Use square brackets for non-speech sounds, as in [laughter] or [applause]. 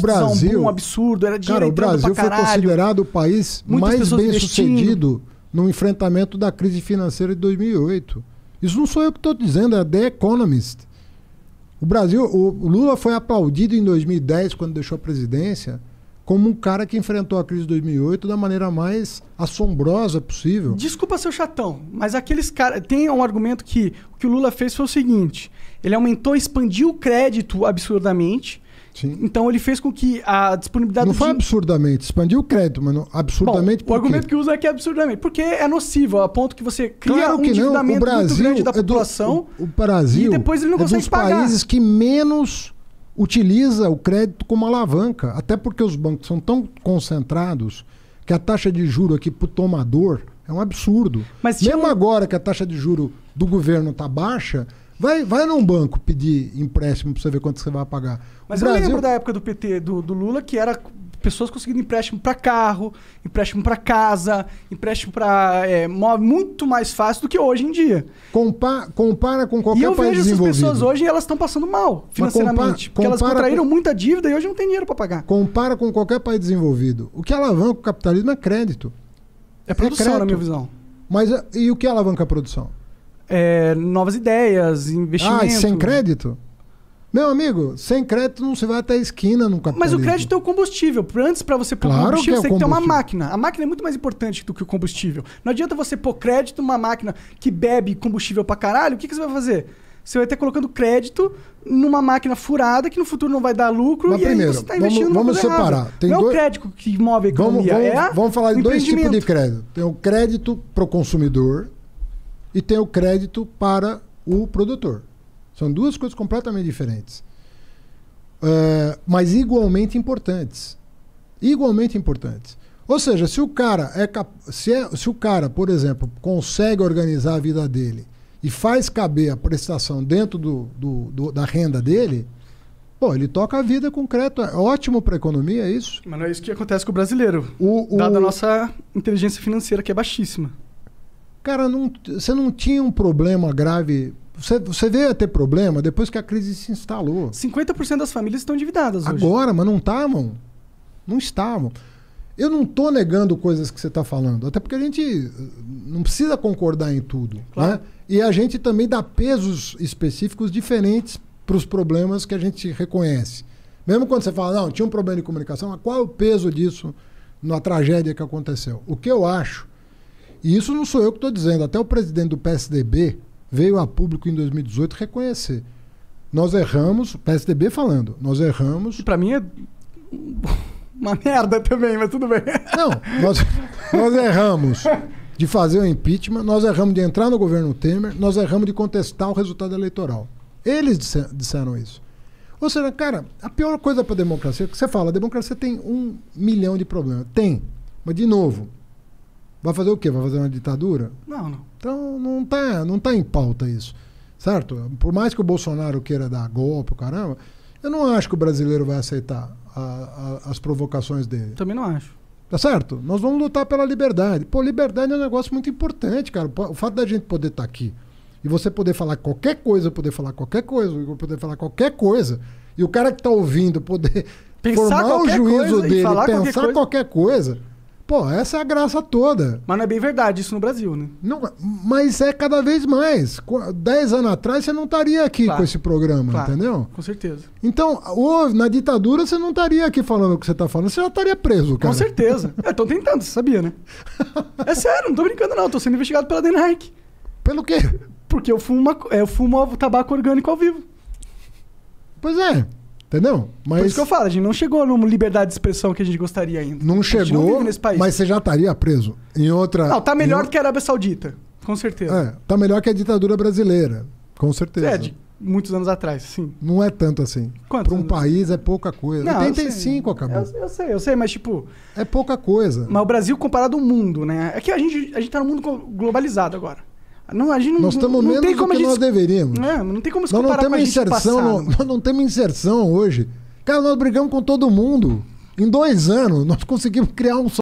Brasil, um absurdo, era dinheiro Cara, o Brasil foi considerado o país Muitas mais bem sucedido no enfrentamento da crise financeira de 2008. Isso não sou eu que estou dizendo, é The Economist. O Brasil, o Lula foi aplaudido em 2010 quando deixou a presidência como um cara que enfrentou a crise de 2008 da maneira mais assombrosa possível. Desculpa seu chatão, mas aqueles caras. Tem um argumento que o que o Lula fez foi o seguinte: ele aumentou, expandiu o crédito absurdamente. Sim. Então ele fez com que a disponibilidade. Não foi de... absurdamente, expandiu o crédito, mas não, absurdamente Bom, O argumento que usa é que é absurdamente, porque é nocivo, a ponto que você cria claro que um endividamento muito grande da população. É do, o, o Brasil e depois ele não é consegue dos pagar. países que menos utiliza o crédito como alavanca, até porque os bancos são tão concentrados que a taxa de juro aqui para o tomador é um absurdo. Mas Mesmo um... agora que a taxa de juro do governo está baixa, vai, vai num banco pedir empréstimo para você ver quanto você vai pagar. Mas o eu Brasil... lembro da época do PT, do, do Lula, que era pessoas conseguindo empréstimo para carro, empréstimo para casa, empréstimo para é, muito mais fácil do que hoje em dia. Compa compara com qualquer e eu vejo essas pessoas hoje elas estão passando mal financeiramente, porque elas contraíram com... muita dívida e hoje não tem dinheiro para pagar. Compara com qualquer país desenvolvido. O que alavanca o capitalismo é crédito. É produção, é crédito. na minha visão. Mas eh, e o que alavanca a produção? É, novas ideias, investimentos. Ah, sem crédito? Meu amigo, sem crédito não se vai até a esquina nunca capitalismo. Mas o crédito é o combustível. Antes, para você pôr claro combustível, é você tem que ter uma máquina. A máquina é muito mais importante do que o combustível. Não adianta você pôr crédito numa máquina que bebe combustível pra caralho. O que, que você vai fazer? Você vai estar colocando crédito numa máquina furada que no futuro não vai dar lucro Mas e primeiro, aí você está investindo vamos, vamos separar. Tem não dois... é o crédito que move a economia, vamos, vamos, é Vamos falar de dois tipos de crédito. Tem o crédito para o consumidor e tem o crédito para o produtor. São duas coisas completamente diferentes. Uh, mas igualmente importantes. Igualmente importantes. Ou seja, se o cara é, cap... se, é... se o cara, por exemplo, consegue organizar a vida dele e faz caber a prestação dentro do, do, do, da renda dele, pô, ele toca a vida concreta. É ótimo para a economia, é isso? Mas não é isso que acontece com o brasileiro. O, o... Dada a nossa inteligência financeira, que é baixíssima. Cara, não, você não tinha um problema grave você, você veio a ter problema depois que a crise se instalou. 50% das famílias estão endividadas hoje. Agora, mas não estavam. Não estavam. Eu não estou negando coisas que você está falando, até porque a gente eh, não precisa concordar em tudo. Né? Claro. Né? E a gente também dá pesos específicos diferentes para os problemas que a gente reconhece. Mesmo quando você fala, não, tinha um problema de comunicação, qual é o peso disso na tragédia que aconteceu? O que eu acho, e isso não sou eu que estou dizendo, até o presidente do PSDB, veio a público em 2018 reconhecer. Nós erramos, PSDB falando, nós erramos. Para mim é uma merda também, mas tudo bem. Não, nós, nós erramos de fazer o impeachment, nós erramos de entrar no governo Temer, nós erramos de contestar o resultado eleitoral. Eles disseram isso. Ou seja, cara, a pior coisa para a democracia, que você fala, a democracia tem um milhão de problemas. Tem. Mas, de novo, Vai fazer o quê? Vai fazer uma ditadura? Não, não. Então não tá, não tá em pauta isso. Certo? Por mais que o Bolsonaro queira dar golpe, caramba, eu não acho que o brasileiro vai aceitar a, a, as provocações dele. Também não acho. Tá certo? Nós vamos lutar pela liberdade. Pô, liberdade é um negócio muito importante, cara. O fato da gente poder estar tá aqui e você poder falar qualquer coisa, poder falar qualquer coisa, poder falar qualquer coisa, e o cara que está ouvindo poder pensar formar o juízo dele, pensar qualquer coisa, qualquer coisa Pô, essa é a graça toda. Mas não é bem verdade isso no Brasil, né? Não, mas é cada vez mais. Dez anos atrás você não estaria aqui claro. com esse programa, claro. entendeu? Com certeza. Então, ou na ditadura você não estaria aqui falando o que você está falando, você já estaria preso, cara. Com certeza. Estão [laughs] é, tentando, você sabia, né? É sério, não estou brincando, não. Estou sendo investigado pela DENARC. Pelo quê? Porque eu fumo, uma, é, eu fumo tabaco orgânico ao vivo. Pois é. Entendeu? Mas... Por isso que eu falo, a gente não chegou numa liberdade de expressão que a gente gostaria ainda. Não chegou, não nesse país. mas você já estaria preso em outra... Não, tá melhor do que a Arábia Saudita, com certeza. É, tá melhor que a ditadura brasileira, com certeza. É, de muitos anos atrás, sim. Não é tanto assim. Para um país é pouca coisa. Não, 85 eu acabou. Eu, eu, sei, eu sei, mas tipo... É pouca coisa. Mas o Brasil comparado ao mundo, né? É que a gente, a gente tá num mundo globalizado agora. Não, a gente não, nós estamos menos tem como do que gente... nós deveríamos. É, não tem como se nós não temos inserção, não, Nós não temos inserção hoje. Cara, nós brigamos com todo mundo. Em dois anos, nós conseguimos criar um só